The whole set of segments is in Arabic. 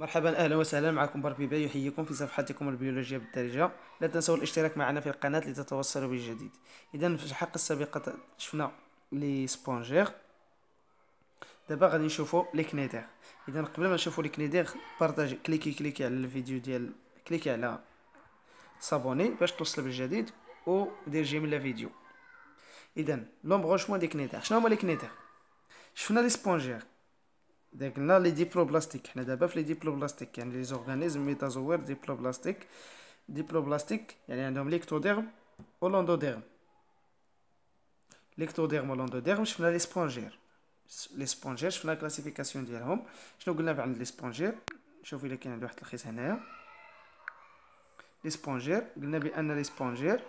مرحبا اهلا وسهلا معكم بيبا يحييكم في صفحتكم البيولوجيا بالدارجه لا تنسوا الاشتراك معنا في القناه لتتوصلوا بالجديد اذا في الحلقه السابقه شفنا لي سبونجير دابا غادي نشوفوا لي كنيدير اذا قبل ما نشوفوا لي كنيدير بارطاجي كليكي كليكي على الفيديو ديال كليكي على صابوني باش توصل بالجديد ودير جيم لا فيديو اذا لومبروشمون دي كنيدير شنو هما لي كنيدير شفنا لي سبونجير داك قلنا لي ديبلوبلاستيك حنا دابا في لي ديبلوبلاستيك يعني لي زورغانيزم ميتازوير ديبلوبلاستيك ديبلوبلاستيك يعني عندهم ليكتوديرم لوندوديرم ليكتوديرم لوندوديرم شفنا لي سبونجير لي سبونجير شفنا الكلاسيفيكاسيون ديالهم شنو قلنا عند لي سبونجير شوف الا كاين عندي واحد الخيط هنايا لي سبونجير قلنا بان لي سبونجير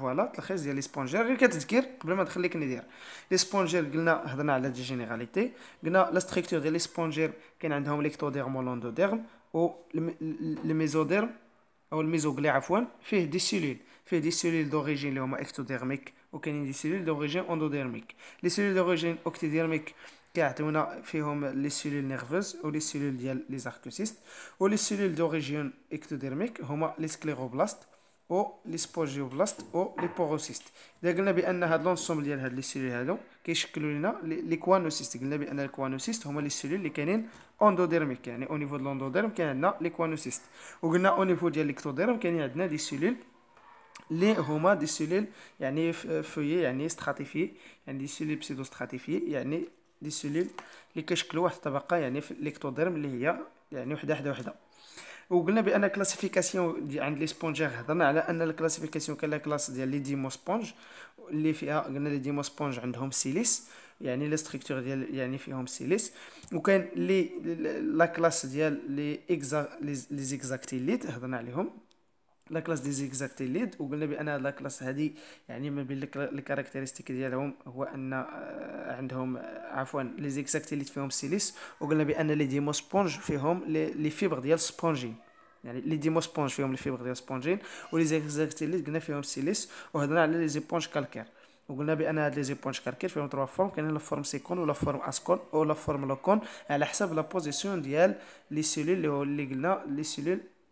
فوالا تلخيص ديال لي سبونجير غير كتذكير قبل ما نخليك ندير لي سبونجير قلنا هضرنا على دي جينيراليتي قلنا لا ستركتور ديال لي سبونجير كاين عندهم ليكتوديرم ولوندوديرم و الميزوديرم او الميزوغلي عفوا فيه دي سيلول فيه دي سيلول دوريجين اللي هما اكتوديرميك وكاينين دي سيلول دوريجين اوندوديرميك لي سيلول دوريجين اوكتيديرميك كيعطيونا فيهم لي سيلول نيرفوز و لي سيلول ديال لي زاركوسيست و لي سيلول دوريجين اكتوديرميك هما لي سكليروبلاست او لي سبورجيوبلاست او لي بوروسيست اذا قلنا بان هاد لونسوم ديال هاد لي سيلول هادو كيشكلوا لنا لي كوانوسيست قلنا بان الكوانوسيست هما لي سيلول اللي كاينين اوندوديرميك يعني او نيفو دلوندوديرم لوندوديرم كاين عندنا لي كوانوسيست وقلنا او نيفو ديال ليكتوديرم كاين عندنا دي سيلول لي هما دي سيلول يعني فوي يعني ستراتيفي يعني دي سيلول بسيدو ستراتيفي يعني دي سيلول اللي كيشكلوا واحد الطبقه يعني في ليكتوديرم اللي هي يعني وحده وحده وحده وقلنا بان كلاسيفيكاسيون عند لي سبونجير هضرنا على ان الكلاسيفيكاسيون كاين لا كلاس ديال لي ديمو سبونج اللي فيها قلنا لي ديمو سبونج عندهم سيليس يعني لي ستركتور ديال يعني فيهم سيليس وكاين لي لا كلاس ديال لي اكزا لي زيكزاكتيليت هضرنا عليهم لا كلاس دي زيكزاكتي ليد وقلنا بان هاد لا كلاس هادي يعني ما بين كاركتيرستيك ديالهم هو ان آه، عندهم آه، عفوا لي زيكزاكتي ليد فيهم سيليس وقلنا بان لي ديمو سبونج فيهم لي فيبر ديال سبونجين يعني لي ديمو سبونج فيهم لي فيبر ديال سبونجين ولي زيكزاكتي ليد قلنا فيهم سيليس وهضرنا على لي زيبونج كالكير وقلنا بان هاد لي زيبونج كالكير فيهم تروا فورم كاين لا فورم سيكون ولا فورم اسكون ولا فورم لوكون على حسب لا بوزيسيون ديال لي سيلول اللي قلنا لي سيلول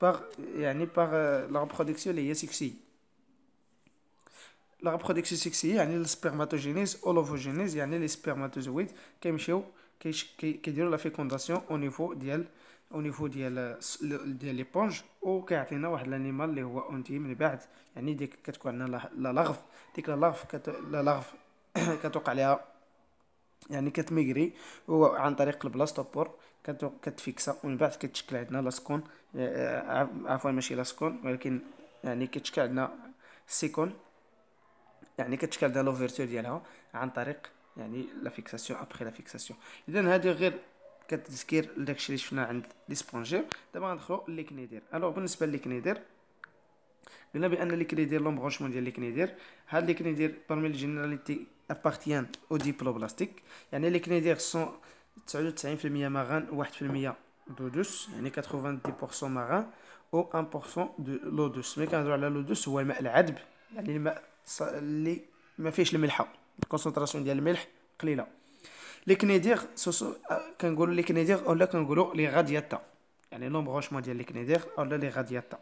par, يعني par euh, la reproduction اللي هي سكسية لا ريبرودكسيون سيكسي يعني السبرماتوجينيز لوفوجينيز يعني لي سبرماتوزويد كيمشيو كيديروا لا فيكونداسيون او نيفو ديال او نيفو ديال ديال ليبونج كيعطينا واحد لانيمال اللي هو اونتي من بعد يعني ديك كتكون عندنا لا لاغف ديك لا لاغف لا لاغف كتوقع ليها يعني كتميغري عن طريق البلاستوبور كتفيكسا ومن بعد كتشكل عندنا لاسكون آه، آه، عفوا ماشي لاسكون ولكن يعني كتشكل عندنا سيكون يعني كتشكل عندنا لوفيرتور ديالها عن طريق يعني لا فيكساسيون ابخي لا فيكساسيون اذا هذه غير كتذكير لداكشي اللي شفنا عند لي سبونجير دابا غندخلو لي كنيدير الوغ بالنسبه لي كنيدير قلنا بان لي كنيدير لومبرونشمون ديال لي كنيدير هاد لي كنيدير parmi جينيراليتي généralités او au diploblastique يعني لي كنيدير سون 99% مغان 1% دودوس يعني 90% مغان او 1% دو لودوس ملي كنهضروا على لودوس هو الماء العذب يعني الماء اللي ما فيهش الملحه الكونسنتراسيون ديال الملح قليله لي كنيديغ كنقولوا لي كنيدير اولا كنقولوا لي غادياتا يعني لومبروشمون ديال لي كنيدير اولا لي غادياتا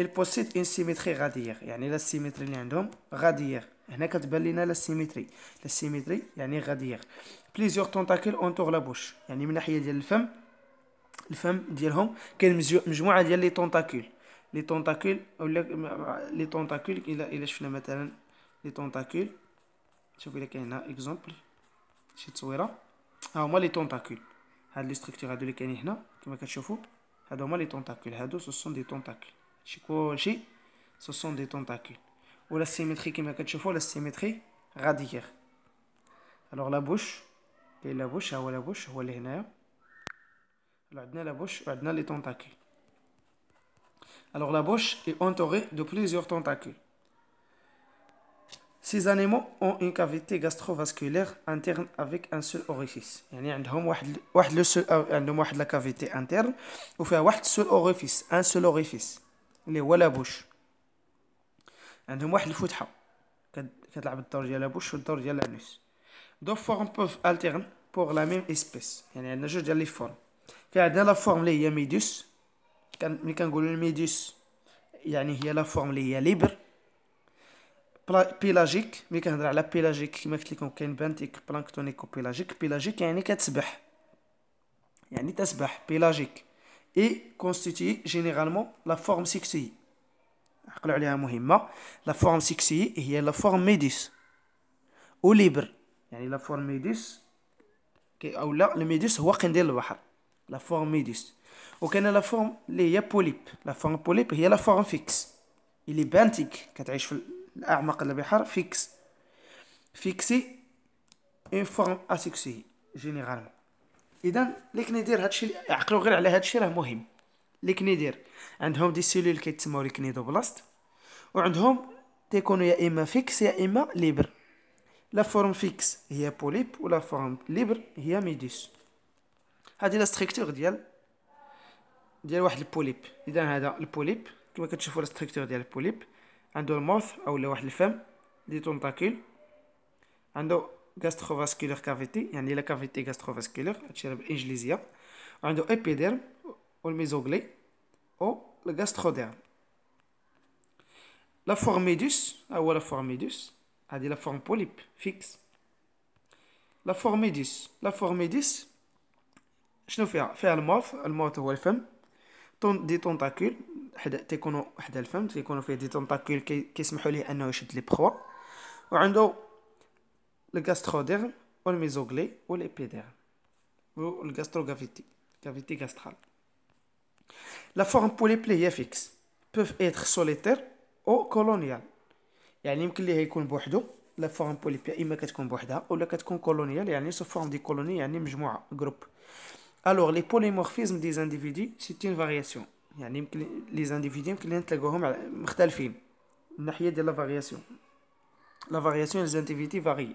il possède une symétrie غاديغ يعني لا سيميتري اللي عندهم غاديغ هنا كتبان لينا لا سيميتري لا سيمتري يعني غاديغ plusieurs tentacules entourent la bouche. il y a des tentacules, les tentacules, il a tentacules. je vous un exemple, ah, les tentacules, structure que ce sont des tentacules. ce sont des tentacules. ou la symétrie la symétrie alors la bouche la ou bouche est entourée de plusieurs tentacules عندنا لابوش وعندنا لي Alors la bouche est entourée de plusieurs tentacules. Ces animaux ont une cavité gastrovasculaire interne avec un seul orifice. Euh, la cavité interne ou fait un seul orifice, un seul orifice, les ou la bouche. Ils ont une y la bouche ou deux formes peuvent alterner pour la même espèce. Il y a juste des formes. Dans la forme, il y a médus. Quand on dit médus, il y a la forme qui est libre. Pélagique, mais quand on la pélagique, qui est une benthique planctonico-pélagique. Pélagique, il y a une il y a une pélagique et constitue généralement la forme sexuée. La forme sexuée est la forme médus ou libre. يعني لا كي او لا الميديس هو قنديل البحر لا ميديس وكاين لا فورم اللي هي بوليب لا فورم بوليب هي لا فورم فيكس اللي بانتيك كتعيش في الاعماق البحر فيكس فيكسي اون فورم اسيكسي جينيرالمون اذا اللي كندير هادشي عقلوا غير على هادشي راه مهم اللي كندير عندهم دي سيلول كيتسموا لي كنيدوبلاست وعندهم تيكونوا يا اما فيكس يا اما ليبر لا فورم فيكس هي بوليب ولا فورم ليبر هي ميديس هذه لا ستركتور ديال ديال واحد البوليب اذا هذا البوليب كما كتشوفوا لا ستركتور ديال البوليب عنده او اولا واحد الفم لي تونتاكيل عنده غاستروفاسكولار كافيتي يعني لا كافيتي غاستروفاسكولار هادشي راه بالانجليزيه عنده ايبيديرم والميزوغلي او الغاستروديرم لا فورميدوس ها هو لا فورميدوس la forme polype fixe. La forme médis. La forme médis, je nous fais faire le morph, le la femme, des tentacules, tu connais tu connais des tentacules qui, qui se mettent à les ou le gastroderme, ou le mesoglé, ou l'épiderme, ou le gastrogavité, gastrale. La forme polyplée est fixe, peuvent être solitaires ou coloniale. Il y a des gens qui ont des formes polypiques, des formes polypiques, des formes coloniales, des formes coloniales, des groupes. Alors, les polymorphismes des individus, c'est une variation. Les individus ont des formes polypiques. Il y de la variation. La variation des individus varie.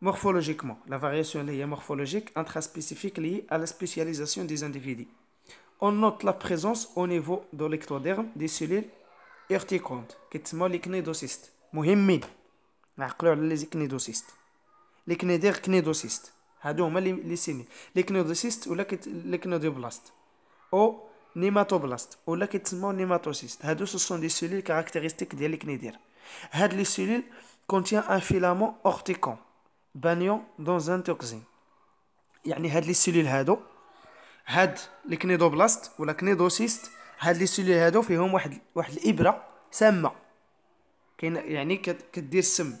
Morphologiquement, la variation est morphologique, entra spécifique lié à la spécialisation des individus. On note la présence au niveau de l'électroderme des cellules. ايرتيكونت كيتسموا لي كنيدوسيست مهمين نعقلوا على لي كنيدوسيست لي كنيدير كنيدوسيست هادو هما لي سيني لي كنيدوسيست ولا لي كنيدوبلاست او نيماتوبلاست ولا كيتسموا نيماتوسيست هادو سو دي سيلول كاركتيرستيك ديال لي كنيدير هاد لي سيلول كونتيان ان فيلامون اورتيكون بانيون دون ان توكسين يعني هاد لي سيلول هادو هاد لي كنيدوبلاست ولا كنيدوسيست هاد لي سيلول هادو فيهم واحد واحد الابره سامه كاين يعني كدير السم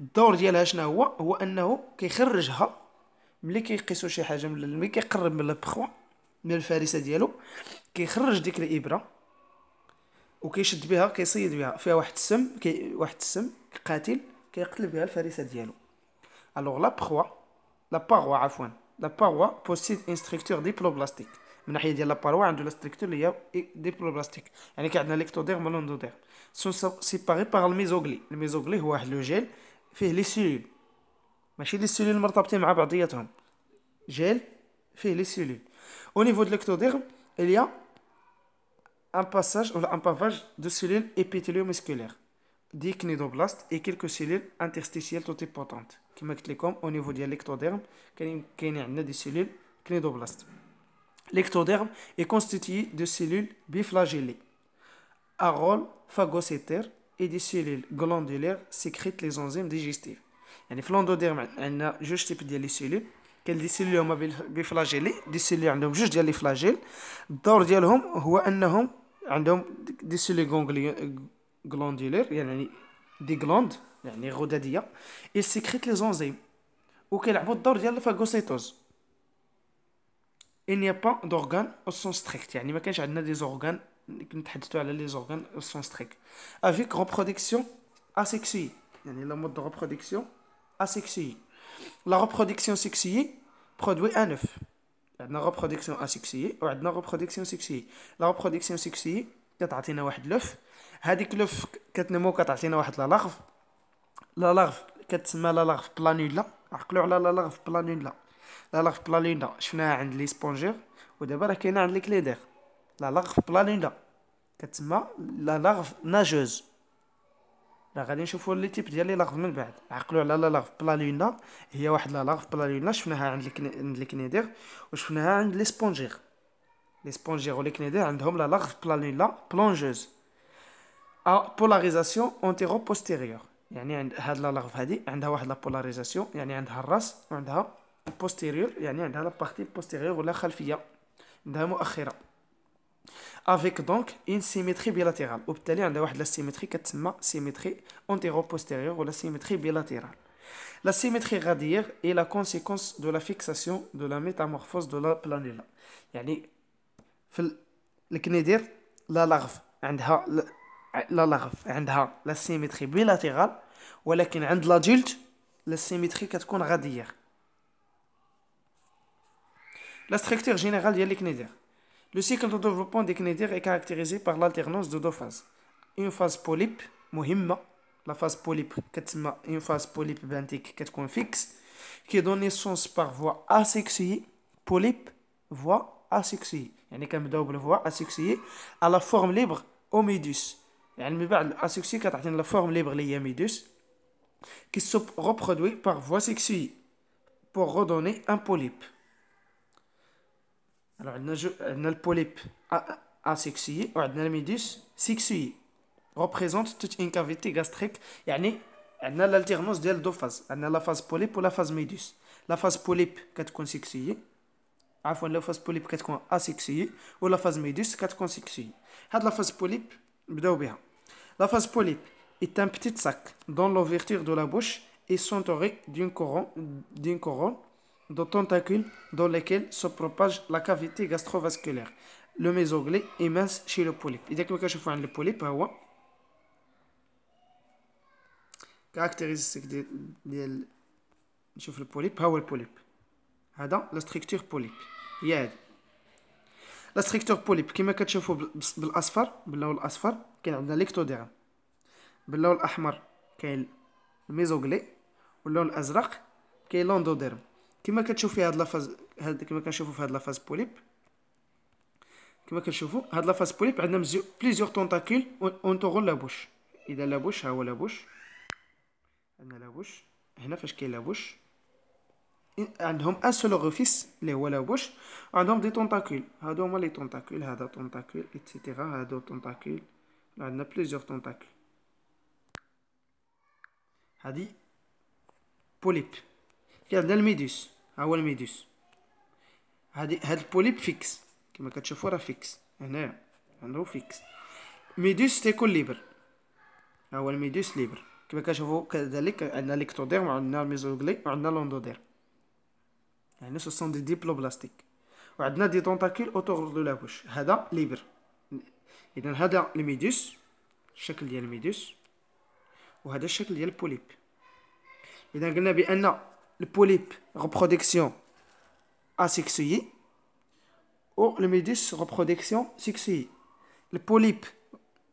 الدور ديالها شنو هو هو انه كيخرجها ملي كيقيسو شي حاجه ملي كيقرب من البخوا من الفارسه ديالو كيخرج ديك الابره وكيشد بها كيصيد بها فيها واحد السم كي واحد السم قاتل كيقتل بها الفريسه ديالو الوغ لا بخوا لا باغوا عفوا لا باغوا بوسيد انستركتور ديبلوبلاستيك Il y a la paroi de la structure et des ploblastiques. Il y a l'ectoderme et l'endoderme. sont séparés par le mesoglé. Le mesoglé, est le gel, c'est les cellules. Mais les cellules. Le gel vous les cellules. Au niveau de l'ectoderme, il y a un passage ou un pavage de cellules épithéliomusculaires, des cnidoblastes, et quelques cellules interstitielles tout-hypotentes. Au niveau de l'ectoderme, il y a des cellules cnidoblastes. L'ectoderme est constitué de cellules biflagellées à rôle phagocytaire et des cellules glandulaires sécrètent les enzymes digestives. Yani, l'endoderme, on a juste type de cellules. Quelles des cellules ont biflagellées Des cellules ont juste des flagelles. Dans le cas de l'hom, des cellules glandulaires, yani, des glandes, yani, rodadia, sécrètent les enzymes. et qu'elle a dans le cas de phagocytose il n'y a pas d'organes au sens strict Il ما a عندنا دي au sens strict avec reproduction asexuée يعني le mode de reproduction asexuée la reproduction sexuée produit un œuf la reproduction asexuée وعندنا reproduction sexuée la reproduction sexuée كتعطينا un œuf هذيك لوف كتنمو كتعطينا واحد œuf. لا لاغ في بلالينا شفناها عند لي سبونجير ودابا راه كاينه عند لي كليدير لا لاغ في بلالينا كتسمى لا لاغف ناجوز راه غادي نشوفوا لي تيب ديال لي لاغف من بعد عقلوا على لا بلا بلالينا هي واحد لا بلا بلالينا شفناها عند عند لي كنيدير وشفناها عند لي سبونجيغ لي سبونجير ولي كنيدير عندهم لا بلا بلالينا بلونجوز ا بولاريزاسيون اونتيرو بوستيريور يعني عند هاد لا لاغف هادي عندها واحد لا بولاريزاسيون يعني عندها الراس وعندها البوستيريور يعني عندها لا بارتي بوستيريور ولا خلفيه عندها مؤخره افيك دونك اون سيميتري بيلاتيرال وبالتالي عندها واحد لا سيميتري كتسمى سيميتري اونتيرو بوستيريور ولا سيميتري بيلاتيرال La symétrie radiaire est la conséquence de la fixation de la métamorphose de la planula. يعني في الكنيدير لا لاغف عندها لا لاغف عندها لا symétrie بيلاتيرال ولكن عند l'adulte, لا symétrie كتكون غاديير La structure générale de Le cycle de développement des d'ECNEDER est caractérisé par l'alternance de deux phases. Une phase polype, mohimma, la phase polype, une phase polype benthique, fixe, qui donne naissance par voie asexuée, polype, voie asexuée. يعني كنبداو asexuée à à la à libre, forme يعني من بعد الاسيكسي كتعطينا qui la forme libre qui se qui se reproduit par voie sexuée pour redonner un polype الو عندنا جو عندنا البوليب اسيكسيي وعندنا الميدوس سيكسيي ريبريزونت توت ان كافيتي غاستريك يعني عندنا لالتيرنونس ديال دو فاز عندنا لا فاز phase ولا La phase polype فاز بوليب كتكون عفوا est un petit sac dans l'ouverture de la bouche et centrée d'une d'une couronne de tentacules dans lesquels se propage la cavité gastrovasculaire لو ميزوغلي إماس شي لو بوليب إذا كما كنشوفو عن البوليب هو كاركتيريستيك ديال ديال نشوف البوليب ها هو البوليب هذا لا ستركتور بوليب هي هادي لا ستركتور بوليب كما كتشوفوا بالاصفر باللون الاصفر كاين عندنا ليكتوديرم باللون الاحمر كاين الميزوغلي واللون الازرق كاين لوندوديرم كما كتشوف في هاد لافاز هاد كما كنشوفوا في هاد لافاز بوليب كما كنشوفوا هاد لافاز بوليب عندنا مزيو بليزيور طونتاكيل لا بوش اذا لا بوش ها هو لا بوش عندنا لا بوش هنا فاش كاين لا بوش عندهم ان سول اوغوفيس اللي هو لا لابوش عندهم دي طونتاكيل هادو هما لي طونتاكيل هذا طونتاكيل ايتترا هادو طونتاكيل عندنا بليزيور طونتاكيل هادي بوليب في عندنا الميدوس ها هو الميدوس هادي هاد البوليب فيكس كما كتشوفوا راه فيكس هنا عنده فيكس ميدوس تيكون ليبر ها هو الميدوس ليبر كما كتشوفوا كذلك عندنا ليكتوديرم وعندنا الميزوغلي وعندنا لوندوديرم يعني سو سون دي ديبلوبلاستيك وعندنا دي طونتاكيل اوتور دو لا بوش هذا ليبر اذا هذا الميدوس الشكل ديال الميدوس وهذا الشكل ديال البوليب اذا قلنا بان البوليب reproduction asexuée ou le médus reproduction sexuée البوليب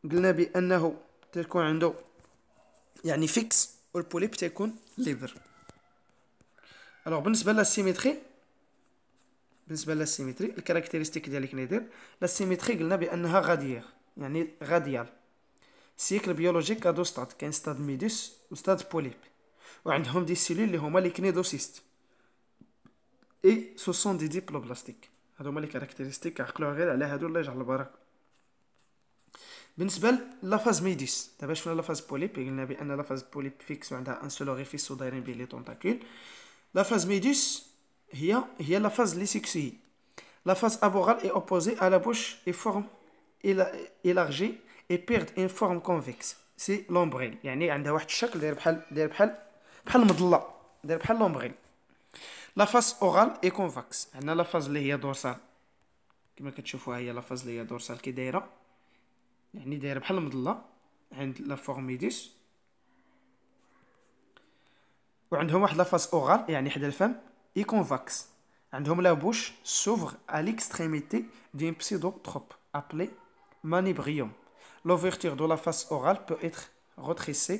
قلنا بانه تكون عنده يعني فيكس والبوليب تكون ليبر الوغ بالنسبه للسيمتري بالنسبه للسيمتري الكاركتيرستيك ديال كنيدر للسيمتري قلنا بانها غاديير يعني غاديال سيكل بيولوجيك ادو ستاد كاين ستاد ميدوس وستاد بوليب وعندهم دي سيلول اللي هما لي كنيدوسيست اي سو سون دي ديبلوبلاستيك هادو هما لي كاركتيرستيك عقلوها غير على هادو الله يجعل البركه بالنسبه للافاز ميديس دابا شفنا لافاز بوليب قلنا بان لافاز بوليب فيكس وعندها ان سولو غيفيس ودايرين به لي طونتاكول لافاز ميديس هي هي لافاز لي سيكسي لافاز ابورال اي اوبوزي على بوش اي فورم élargie اي بيرد ان فورم كونفيكس سي لومبريل يعني عندها واحد الشكل داير بحال داير بحال بحال المظله داير بحال لومبغيل لا فاس اورال اي كونفاكس عندنا لا فاز اللي هي دورسال كما كتشوفوا هي لا فاز اللي هي دورسال كي دايره يعني دايره بحال المظله عند لا فورميديس وعندهم واحد لا فاس اورال يعني حدا الفم اي كونفاكس عندهم لا بوش سوفر ا ليكستريميتي بسيدو تروب ابلي مانيبريوم L'ouverture دو لا فاس اورال بو être retressée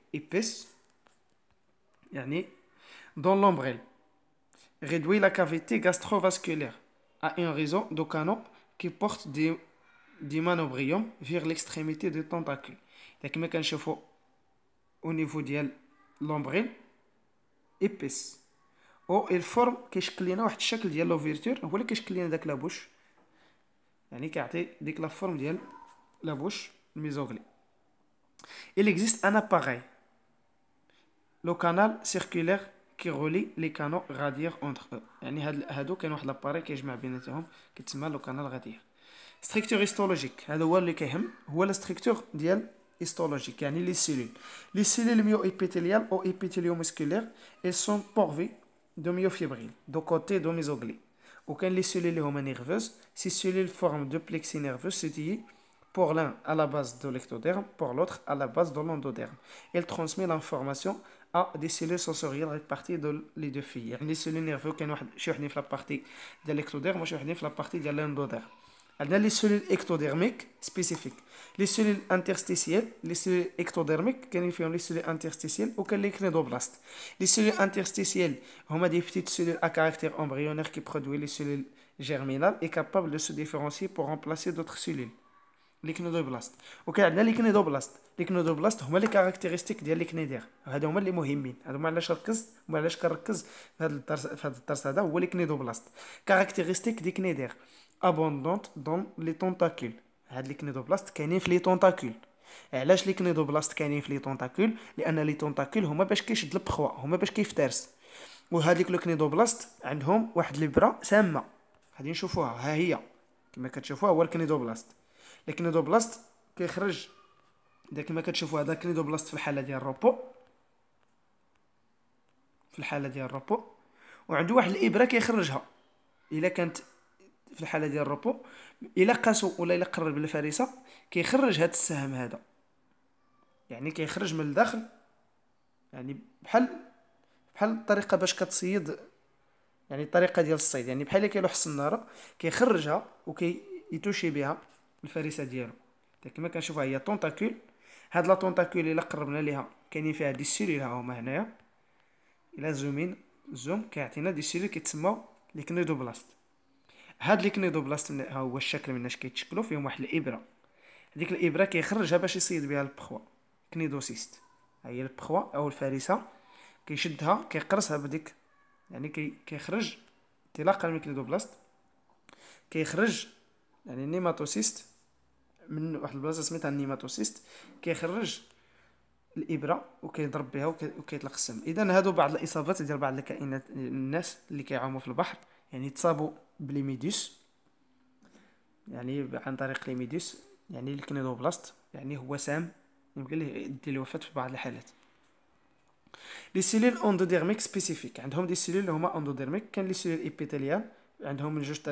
épaisse, yani, dans l'ombrelle. Réduit la cavité gastrovasculaire à une raison de canaux qui porte des, des manobriums vers l'extrémité des tentacules. Donc, un chauffe au niveau de l'ombrelle épaisse. Ou il forme que je cligne un chèque de l'ouverture. Vous voyez que je avec la bouche. Yani, Dès que la forme de la bouche, mise au Il existe un appareil le canal circulaire qui relie les canaux radiaires entre eux. C'est هادو كاين واحد لاباري كيجمع بيناتهم le canal histologique. هذا histologique, les cellules. Les cellules myoépithéliales ou épithéliomusculaires elles sont pourvues de myofibrilles, de côté de mésoglées. Aucun les cellules nerveuses, ces cellules forment deux plexus nerveux dire pour l'un à la base de l'ectoderme, pour l'autre à la base de l'endoderme. Elles transmettent l'information à des cellules sensorielles réparties de les deux filles. Les cellules nerveuses qui sont la partie de l'ectoderme, et la partie de l'endoderme. a les cellules ectodermiques spécifiques, les cellules interstitielles, les cellules ectodermiques, qui sont les cellules interstitielles ou les cnédoblastes. Les cellules interstitielles, on hum, des petites cellules à caractère embryonnaire qui produisent les cellules germinales et capables de se différencier pour remplacer d'autres cellules. ليكنودوبلاست وكان عندنا ليكنودوبلاست ليكنودوبلاست هما لي كاركتيريستيك ديال ليكنيدير هادو هما اللي مهمين هادو ما علاش ركزت هما علاش كنركز في هذا الدرس في هذا الدرس هذا هو ليكنيدوبلاست كاركتيريستيك ليكنيدير ابوندونت دون لي طونتاكول هاد ليكنيدوبلاست كاينين في لي طونتاكول علاش ليكنيدوبلاست كاينين في لي طونتاكول لان لي طونتاكول هما باش كيشد البخوا هما باش كيفترس وهاديك لوكنيدوبلاست عندهم واحد الابره سامه غادي نشوفوها ها هي كما كتشوفوها هو الكنيدوبلاست الكنيدو بلاست كيخرج داك كما كتشوفوا هذا بلاست في الحاله ديال الروبو في الحاله ديال الروبو وعندو واحد الابره كيخرجها الا كانت في الحاله ديال الروبو الا قاسو ولا الا قرب الفريسه كيخرج هذا السهم هذا يعني كيخرج من الداخل يعني بحال بحال الطريقه باش كتصيد يعني الطريقه ديال الصيد يعني بحال اللي كيلوح الصناره كيخرجها وكيتوشي بها الفريسه ديالو حتى كما كنشوفها هي طونتاكول هاد لا طونتاكول الا قربنا ليها كاينين فيها دي سيلول ها هما هنايا الا زومين زوم كيعطينا دي سيلول كيتسمى ليكنيدوبلاست هاد ليكنيدوبلاست ها هو الشكل اش كيتشكلوا فيهم واحد الابره هذيك الابره كيخرجها باش يصيد بها البخوا كنيدوسيست هي البخوا او الفريسه كيشدها كيقرصها بديك يعني كي كيخرج انطلاقا من الكنيدوبلاست كيخرج يعني النيماتوسيست من واحد البلاصه سميتها النيماتوسيست كيخرج الابره وكيضرب بها وكيطلق السم اذا هادو بعض الاصابات ديال بعض الكائنات الناس اللي كيعوموا في البحر يعني تصابوا بليميديس يعني عن طريق ليميديس يعني الكنيدوبلاست يعني هو سام يمكن ليه يدي الوفاة في بعض الحالات لي سيلول اوندوديرميك سبيسيفيك عندهم دي سيلول اللي هما اوندوديرميك كاين لي سيلول ايبيثيليال Ils ont une jute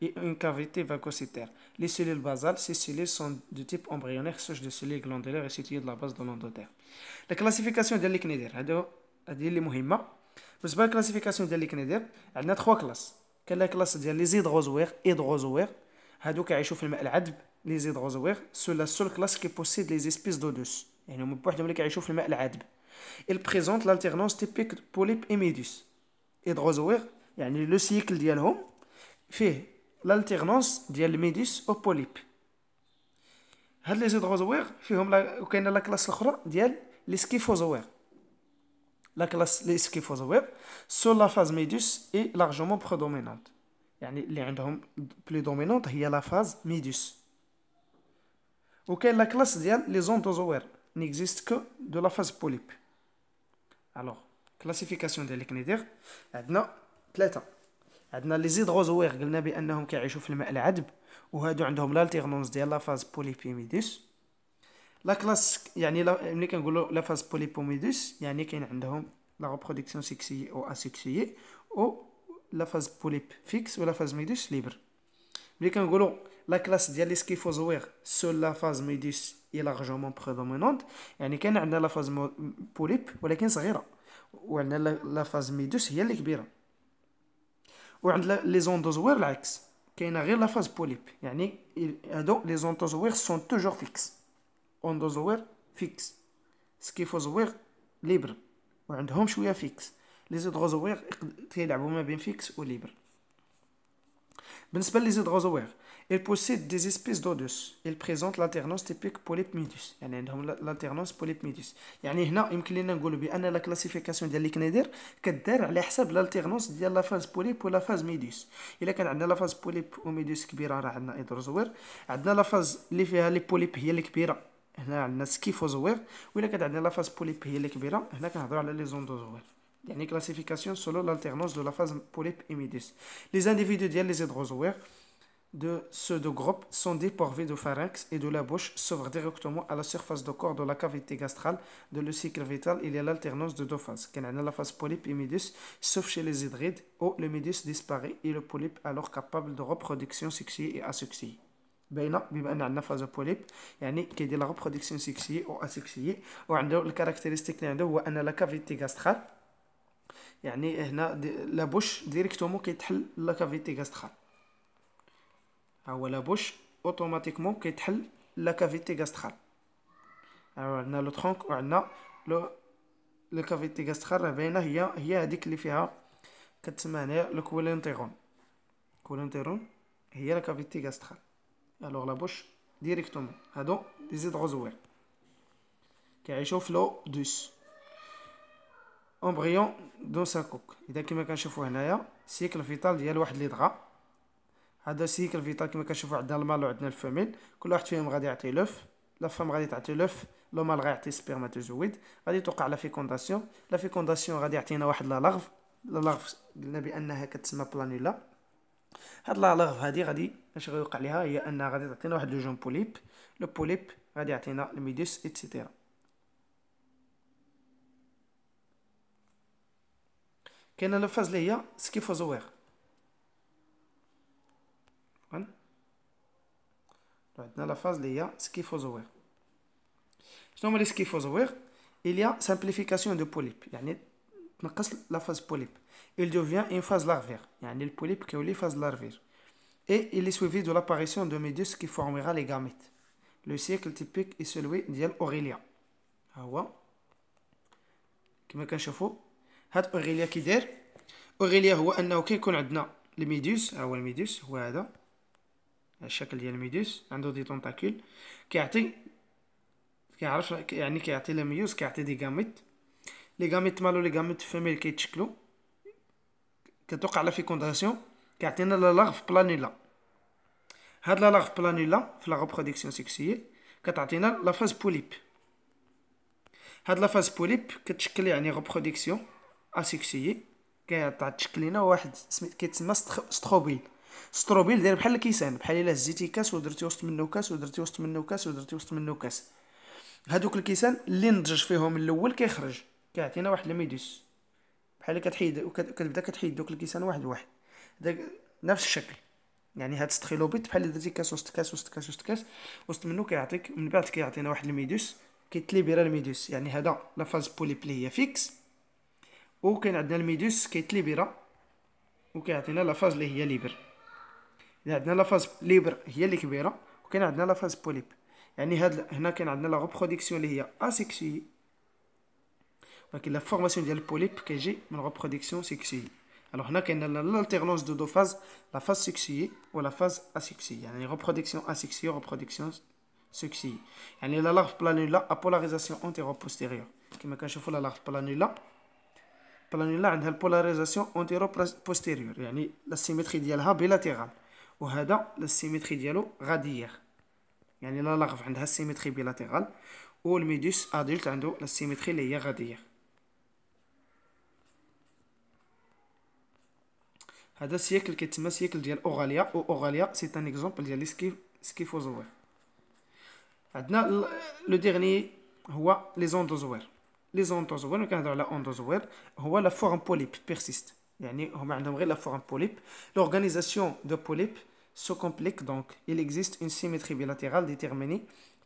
et une cavité vacuositaire. Les cellules basales ces cellules sont de type embryonnaire, ce sont des cellules glandulaires situées de la base de l'antenne. La classification d'allez connaitre, elle est elle est mémorable. Vous savez la classification d'allez connaitre, il y a trois classes. Quelle classe Les édrasoueurs. Édrasoueurs. ceux qui a chauffé le GEDB. Les édrasoueurs, c'est la seule classe qui possède les espèces d'Odus. C'est les plus beaux. Je vous dis qu'il les chauffé le Ils présentent l'alternance typique polyp-éduce. Édrasoueurs le cycle fait l'alternance the méduses aux polypes. Ces hydrosaures ont une classe La classe sur la phase méduse, est largement prédominante. cest the class que la phase méduse est la the classe des n'existe que de la phase polype. Alors, classification de l'hydrose. ثلاثه عندنا لي زيدغوزويغ قلنا بانهم كيعيشوا في الماء العذب وهادو عندهم لالتيرنونس ديال لافاز بوليبيميدوس لا كلاس يعني لا ملي كنقولوا لافاز بوليبوميدوس يعني كاين عندهم لا ريبرودكسيون سيكسي او اسيكسي او لافاز بوليب فيكس ولا فاز ميدوس ليبر ملي كنقولوا لا كلاس ديال لي سكيفوزويغ سول لافاز ميدوس اي لارجومون بريدومينونت يعني كان عندنا لافاز بوليب ولكن صغيره وعندنا لافاز ميدوس هي اللي كبيره وعند لي زوندوزوير العكس كاينه غير لا فاز بوليب يعني هادو لي زوندوزوير سون توجور فيكس اوندوزوير فيكس سكيفوزوير ليبر وعندهم شويه فيكس لي زيدغوزوير كيلعبوا ما بين فيكس وليبر بالنسبه لي زيدغوزوير Il possède des espèces d'odus. Il présente l'alternance typique polypmidus. يعني عندهم l'alternance polypmidus. une هنا يمكن لنا نقولوا classification لا كلاسيفيكاسيون ديال الكنيدير كدار على حساب l'alternance ديال لا فاز فاز ميدوس. كان عندنا لا فاز راه عندنا عندنا لا فاز اللي فيها لي هي هنا عندنا سكيفوزوير كانت عندنا لا بوليب هي اللي كبيره هنا كنهضروا على لي زوندوزوير. يعني كلاسيفيكاسيون سولو l'alternance de la phase polype et midus. Les individus ديال les de ceux de groupe sont dépourvus de pharynx et de la bouche, s'ouvrent directement à la surface du corps de la cavité gastrale de le cycle vital. Il y a l'alternance de deux phases. a la phase polype et médus, sauf chez les hydrides, où le médus disparaît et le polype alors capable de reproduction sexuée et asexuée. polype, بما ان عندنا فاز بوليب يعني كيدير لا ريبرودكسيون سيكسي او اسيكسي وعنده الكاركتيرستيك اللي عنده هو ان لا كافيتي غاسترال يعني هنا directement qui كيتحل la cavité gastrale. هو لا بوش اوتوماتيكمون كيتحل لا كافيتي غاسترال عندنا لو ترونك وعندنا لو لو كافيتي غاستخال راه باينه هي هي هذيك اللي فيها كتسمى هنايا لو كولينتيرون كولينتيرون هي لا كافيتي غاستخال الوغ لا بوش ديريكتومون هادو دي غوزوير كيعيشو في لو دوس امبريون دون ساكوك اذا كما كنشوفو هنايا سيكل فيتال ديال واحد لي دغا هذا سيكل فيتال كما كنشوفوا عندنا المال وعندنا الفوميل كل واحد فيهم غادي يعطي لوف لا فام غادي تعطي لوف لو مال غادي يعطي سبيرماتوزويد غادي توقع لا فيكونداسيون لا فيكونداسيون غادي يعطينا واحد لا لغف لا لغف قلنا بانها كتسمى بلانيلا هاد لا لغف هادي غادي اش غيوقع ليها هي انها غادي تعطينا واحد لو جون بوليب لو بوليب غادي يعطينا الميدوس اتسيتيرا كاينه لا فاز اللي هي سكيفوزوير dans la phase, il y a ce qu'il faut savoir. ce faut savoir, il y a simplification de polype. Il y a la phase polype. Il devient une phase larvaire. Il y a polype qui est une phase larvaire. Et il est suivi de l'apparition de Médus qui formera les gamètes. Le cycle typique est celui d'Aurélien. Ah ouais Qui dit. cache faux هاد اوريليا كي داير اوريليا هو a كيكون le الميدوس ها le الميدوس هو là يعني الشكل ديال ميدوس عنده دي طونتاكول كيعطي كيعرف يعني كيعطي لميوس كيعطي دي جاميت لي جاميت مالو لي جاميت فيميل كيتشكلو كتوقع لا فيكونداسيون كيعطينا لا لاغف بلانيلا هاد لا لاغف بلانيلا في لا ريبرودكسيون سيكسيي كتعطينا لا فاز بوليب هاد لا فاز بوليب كتشكل يعني ريبرودكسيون اسيكسيي كتشكل تشكلينا واحد كيتسمى ستروبيل ستروبيل داير بحال الكيسان بحال الا هزيتي كاس ودرتي وسط منه كاس ودرتي وسط منه كاس ودرتي وسط منه كاس هادوك الكيسان اللي نضج فيهم الاول كيخرج كيعطينا واحد الميدوس بحال كتحيد كتبدا كتحيد دوك الكيسان واحد واحد داك نفس الشكل يعني هاد ستخيلوبيت بحال درتي كاس وسط كاس وسط كاس وسط كاس وسط منه كيعطيك من بعد كيعطينا واحد الميدوس كيتليبيرا الميدوس يعني هذا لا فاز بوليبلي هي فيكس وكاين عندنا الميدوس كيتليبيرا وكيعطينا لا فاز اللي هي ليبر Dans la phase libre il y a l'équivalent grande et on la phase polype. Il y a la reproduction asexuelle. La formation de la polype qui est la reproduction alors il y a l'alternance de deux phases, la phase sexuée et la phase asexuée, Il y a la reproduction asexuelle et la reproduction asexuelle. La larve planula a la polarisation antéropostérieure. postérieure vous pouvez la larve planula a polarisation antéropostérieure. la symétrie de la est bilatérale c'est la symétrie radiaire. a la symétrie bilatérale. Et le médus adulte la symétrie radiaire. C'est le de l'oralia. un exemple de Le dernier est les Les la forme polype persiste. L'organisation de polype se complique donc. Il existe une symétrie bilatérale déterminée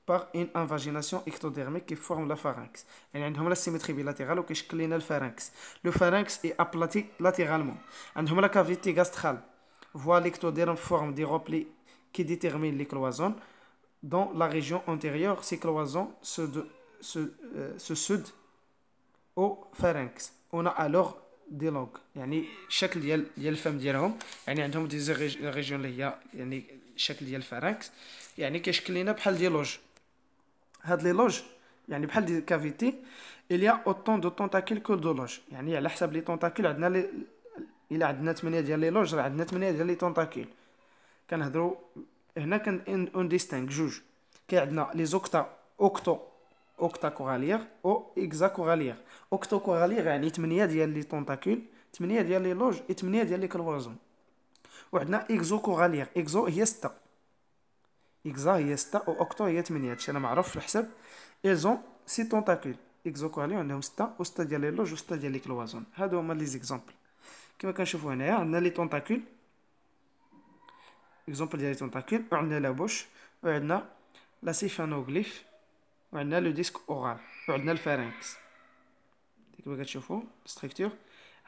par une invagination ectodermique qui forme la pharynx. y a la symétrie bilatérale وكيشكل le pharynx Le pharynx est aplati latéralement. a la cavité gastrale. Voit l'ectoderme forme des replis qui déterminent les cloisons. Dans la région antérieure, ces cloisons se, se, euh, se sudent au pharynx. On a alors دي يعني الشكل ديال ديال الفم ديالهم يعني عندهم دي ريجيون اللي هي يعني الشكل ديال الفرنكس يعني كيشكل لينا بحال دي لوج هاد لي لوج يعني بحال دي كافيتي il y a دو طونتاكيل tentacules لوج يعني على حسب لي طونتاكيل عندنا لي الا عندنا 8 ديال لي لوج راه عندنا 8 ديال لي طونتاكيل كنهضروا هنا كان اون ديستينغ جوج كاين عندنا لي زوكتا اوكتو اوكتاكوغالير او اكزاكوغالير اوكتاكوغالير يعني 8 ديال لي طونتاكول 8 ديال لي لوج و 8 ديال لي كلوازون وعندنا اكزوكوغالير اكزو هي 6 اكزا هي 6 و اوكتو هي 8 هادشي انا معروف في الحساب ايزون سي طونتاكول اكزوكوغالير عندهم 6 و 6 ديال لي لوج و 6 ديال لي كلوازون هادو هما لي زيكزامبل كما كنشوفو هنايا عندنا لي طونتاكول اكزومبل ديال لي طونتاكول وعندنا لا بوش وعندنا لا سيفانوغليف وعندنا لو ديسك اورال وعندنا الفارينكس كيما كتشوفوا ستركتور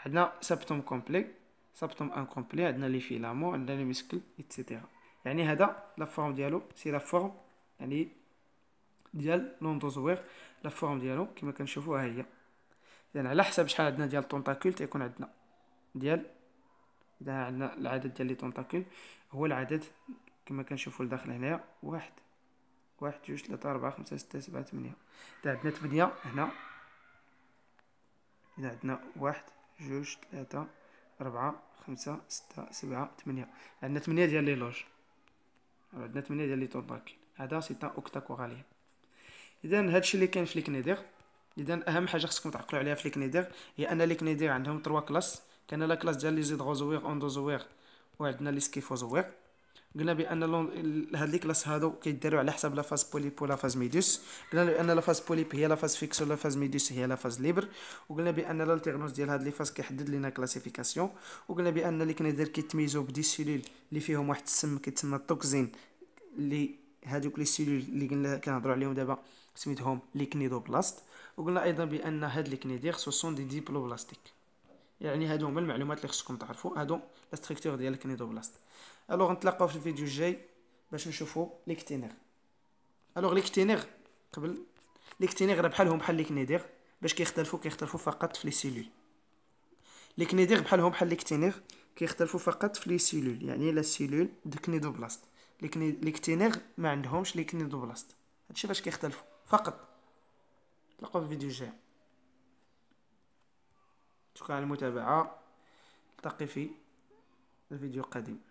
عندنا سابتوم كومبلي سابتوم كومبلي عندنا لي فيلامو عندنا لي مسكل ايتترا يعني هذا لا فورم ديالو سي لا فورم يعني ديال لوندوزوير لا فورم ديالو كما كنشوفوها هي اذا على حسب شحال عندنا ديال طونطاكول تيكون عندنا ديال اذا عندنا العدد ديال لي طونطاكول هو العدد كما كنشوفوا لداخل هنايا واحد واحد جوج تلاتة ربعة خمسة ستة سبعة تمنية إذا عندنا تمنية هنا إذا عندنا واحد جوج تلاتة ربعة خمسة ستة سبعة تمنية عندنا تمنية ديال لي لوج عندنا تمنية ديال لي طور هدا هذا سيتا أوكتا كوغاليا إذا هادشي اللي كاين في ليكنيدير إذا أهم حاجة خصكم تعقلوا عليها في ليكنيدير هي أن ليكنيدير عندهم تروا كلاس كاين لا كلاس ديال لي زيد غوزويغ أوندوزويغ وعندنا لي سكيفوزويغ قلنا بان هاد لي كلاس هادو كيديروا على حساب لافاز بوليب ولا فاز ميديس قلنا بان لافاز بوليب هي لافاز فيكس ولا فاز ميديس هي لافاز ليبر وقلنا بان الالتيرنونس ديال هاد لي فاز كيحدد لينا كلاسيفيكاسيون وقلنا بان اللي كندير كيتميزوا بدي سيلول اللي فيهم واحد السم كيتسمى التوكسين اللي هادوك لي سيلول اللي قلنا كنهضروا عليهم دابا سميتهم ليكنيدوبلاست وقلنا ايضا بان هاد ليكنيدير سو سون دي ديبلوبلاستيك يعني هادو هما المعلومات اللي خصكم تعرفوا هادو لا ستركتور ديال الكنيدوبلاست الوغ نتلاقاو في الفيديو الجاي باش نشوفوا ليكتينيغ الوغ ليكتينيغ قبل ليكتينيغ راه بحالهم بحال ليكنيدير باش كيختلفوا كيختلفوا فقط في لي سيلول ليكنيدير بحالهم بحال ليكتينيغ كيختلفوا فقط في لي سيلول يعني لا سيلول دكنيدوبلاست ليكتينيغ ما عندهمش ليكنيدوبلاست هادشي باش كيختلفوا فقط نتلاقاو في الفيديو الجاي شكرا على المتابعة نلتقي في الفيديو القادم